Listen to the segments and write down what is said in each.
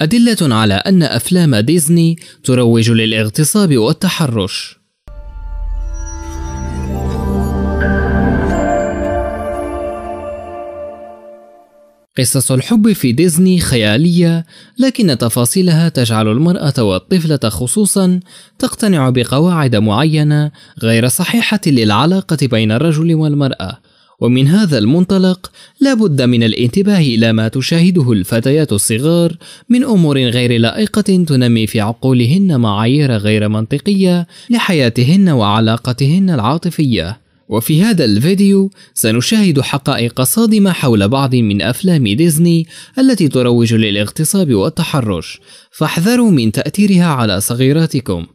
أدلة على أن أفلام ديزني تروج للاغتصاب والتحرش. قصص الحب في ديزني خيالية، لكن تفاصيلها تجعل المرأة والطفلة خصوصًا تقتنع بقواعد معينة غير صحيحة للعلاقة بين الرجل والمرأة، ومن هذا المنطلق لا بد من الانتباه إلى ما تشاهده الفتيات الصغار من أمور غير لائقة تنمي في عقولهن معايير غير منطقية لحياتهن وعلاقتهن العاطفية وفي هذا الفيديو سنشاهد حقائق صادمة حول بعض من أفلام ديزني التي تروج للاغتصاب والتحرش فاحذروا من تأثيرها على صغيراتكم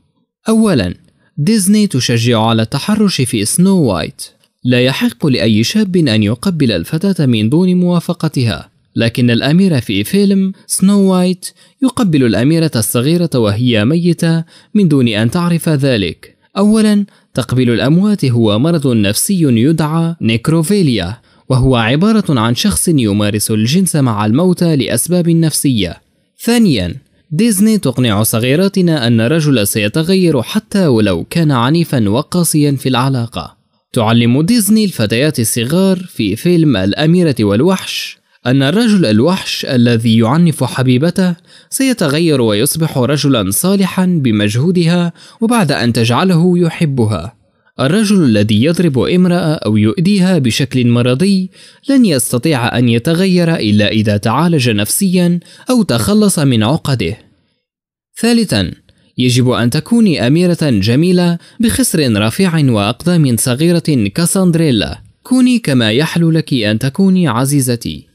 أولا ديزني تشجع على التحرش في سنو وايت لا يحق لأي شاب أن يقبل الفتاة من دون موافقتها لكن الأميرة في فيلم سنو وايت يقبل الأميرة الصغيرة وهي ميتة من دون أن تعرف ذلك أولا تقبيل الأموات هو مرض نفسي يدعى نيكروفيليا وهو عبارة عن شخص يمارس الجنس مع الموتى لأسباب نفسية ثانيا ديزني تقنع صغيراتنا أن الرجل سيتغير حتى ولو كان عنيفا وقاسيا في العلاقة تعلم ديزني الفتيات الصغار في فيلم الأميرة والوحش أن الرجل الوحش الذي يعنف حبيبته سيتغير ويصبح رجلا صالحا بمجهودها وبعد أن تجعله يحبها. الرجل الذي يضرب امرأة أو يؤذيها بشكل مرضي لن يستطيع أن يتغير إلا إذا تعالج نفسيا أو تخلص من عقده. ثالثا يجب أن تكوني أميرة جميلة بخصر رفيع وأقدام صغيرة كساندريلا كوني كما يحلو لك أن تكوني عزيزتي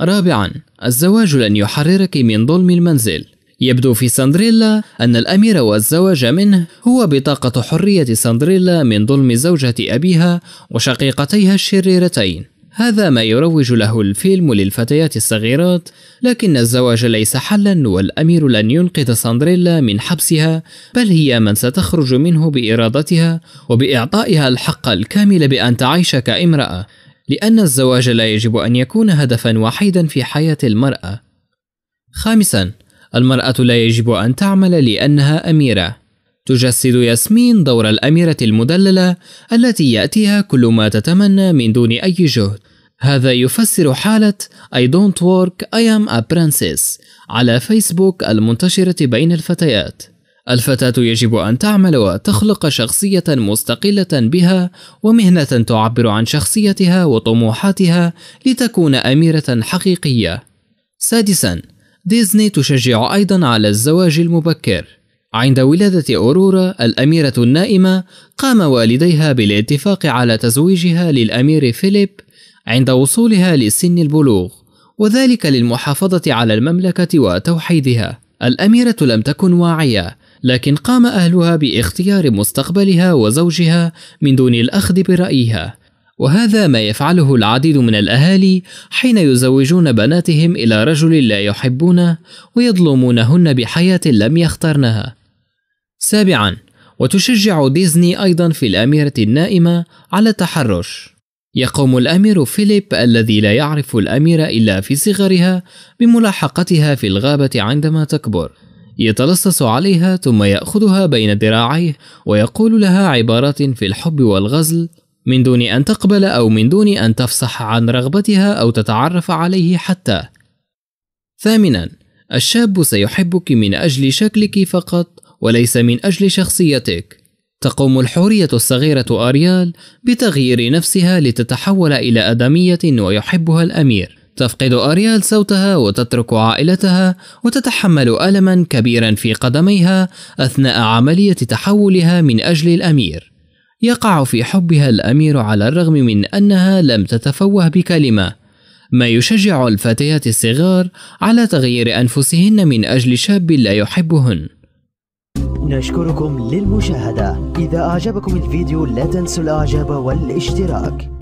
رابعا الزواج لن يحررك من ظلم المنزل يبدو في سندريلا أن الأمير والزواج منه هو بطاقة حرية سندريلا من ظلم زوجة أبيها وشقيقتيها الشريرتين هذا ما يروج له الفيلم للفتيات الصغيرات لكن الزواج ليس حلا والأمير لن ينقذ سندريلا من حبسها بل هي من ستخرج منه بإرادتها وبإعطائها الحق الكامل بأن تعيش كامرأة لأن الزواج لا يجب أن يكون هدفا وحيدا في حياة المرأة خامسا المرأة لا يجب أن تعمل لأنها أميرة تجسد ياسمين دور الأميرة المدللة التي يأتيها كل ما تتمنى من دون أي جهد هذا يفسر حالة I don't work I am a princess على فيسبوك المنتشرة بين الفتيات الفتاة يجب أن تعمل وتخلق شخصية مستقلة بها ومهنة تعبر عن شخصيتها وطموحاتها لتكون أميرة حقيقية سادسا ديزني تشجع أيضا على الزواج المبكر عند ولادة أورورا الأميرة النائمة قام والديها بالاتفاق على تزويجها للأمير فيليب عند وصولها لسن البلوغ وذلك للمحافظة على المملكة وتوحيدها الأميرة لم تكن واعية لكن قام أهلها باختيار مستقبلها وزوجها من دون الأخذ برأيها وهذا ما يفعله العديد من الأهالي حين يزوجون بناتهم إلى رجل لا يحبونه ويظلمونهن بحياة لم يخترنها سابعا وتشجع ديزني أيضا في الأميرة النائمة على التحرش يقوم الأمير فيليب الذي لا يعرف الأميرة إلا في صغرها بملاحقتها في الغابة عندما تكبر يتلصص عليها ثم يأخذها بين ذراعيه ويقول لها عبارات في الحب والغزل من دون أن تقبل أو من دون أن تفصح عن رغبتها أو تتعرف عليه حتى. ثامنًا: الشاب سيحبك من أجل شكلك فقط وليس من أجل شخصيتك تقوم الحورية الصغيرة أريال بتغيير نفسها لتتحول إلى آدمية ويحبها الأمير تفقد أريال صوتها وتترك عائلتها وتتحمل ألما كبيرا في قدميها أثناء عملية تحولها من أجل الأمير يقع في حبها الأمير على الرغم من أنها لم تتفوه بكلمة ما يشجع الفتيات الصغار على تغيير أنفسهن من أجل شاب لا يحبهن نشكركم للمشاهدة إذا أعجبكم الفيديو لا تنسوا الإعجاب والاشتراك